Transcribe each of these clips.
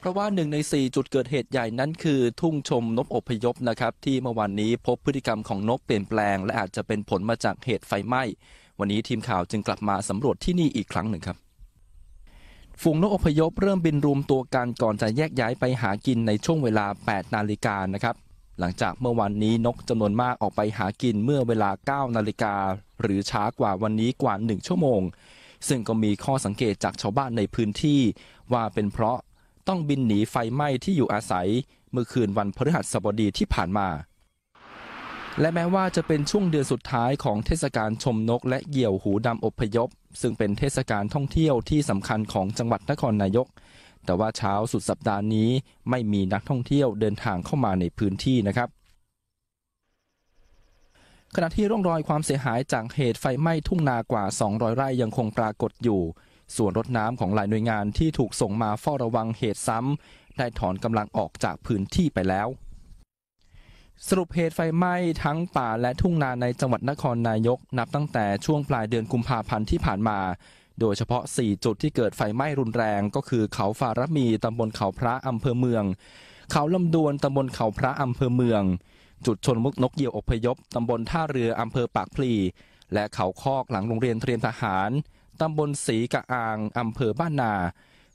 เพราะว่าหนึ่งใน 4 จุดเกิดเหตุใหญ่นั้นคือทุ่งชมนกอพยพนะครับที่เมื่อวานนี้พบพฤติกรรมของนกเปลี่ยนแปลง และอาจจะเป็นผลมาจากเหตุไฟไหม้วันนี้ทีมข่าวจึงกลับมาสำรวจที่นี่อีกครั้งหนึ่งครับ ฝูงนกอพยพเริ่มบินรวมตัวกันก่อนจะแยกย้ายไปหากินในช่วงเวลา 8 นาฬิกานะครับ หลังจากเมื่อวันนี้นกจำนวนมากออกไปหากินเมื่อเวลา9นาฬิกาหรือช้ากว่าวันนี้กว่า1ชั่วโมง ซึ่งก็มีข้อสังเกตจากชาวบ้านในพื้นที่ว่าเป็นเพราะต้องบินหนีไฟไหม้ที่อยู่อาศัย เมื่อคืนวันพฤหัสบดีที่ผ่านมา และแม้ว่าจะเป็นช่วงเดือนสุดท้ายของเทศกาลชมนกและเหี่ยวหูดำอพยพ ซึ่งเป็นเทศกาลท่องเที่ยวที่สำคัญของจังหวัดนครนายก แต่ว่าเช้าสุดสัปดาห์นี้ไม่มีนักท่องเที่ยวเดินทางเข้ามาในพื้นที่นะครับ ขณะที่ร่องรอยความเสียหายจากเหตุไฟไหม้ทุ่งนากว่า 200 ไร่ยังคงปรากฏอยู่ส่วนรถน้ำของหลายหน่วยงานที่ถูกส่งมาเฝ้าระวังเหตุซ้ำ ได้ถอนกำลังออกจากพื้นที่ไปแล้ว สรุปเหตุไฟไหม้ทั้งป่าและทุ่งนาในจังหวัดนครนายกนับตั้งแต่ช่วงปลายเดือนกุมภาพันธ์ที่ผ่านมา โดยเฉพาะ 4 จุดที่เกิดไฟไหม้รุนแรงก็คือเขาฟารมีตำบลเขาพระอำเภอเมือง เขาลำดวนตำบลเขาพระอำเภอเมือง จุดชนมุกนกเหยี่ยวอพยพตำบลท่าเรืออำเภอปากพลีและเขาคอกหลังโรงเรียนเตรียมทหารตำบลศรีกะอางอำเภอบ้านนา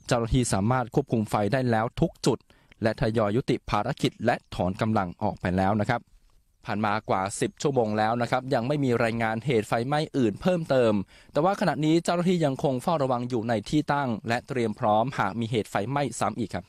เจ้าหน้าที่สามารถควบคุมไฟได้แล้วทุกจุด และทยอยยุติภารกิจและถอนกำลังออกไปแล้วนะครับ ผ่านมากว่า 10 ชั่วโมงแล้วนะครับยังไม่มีรายงานเหตุไฟไหม้อื่นเพิ่มเติม แต่ว่าขณะนี้เจ้าหน้าที่ยังคงเฝ้าระวังอยู่ในที่ตั้ง และเตรียมพร้อมหากมีเหตุไฟไหม้ซ้ำอีกครับ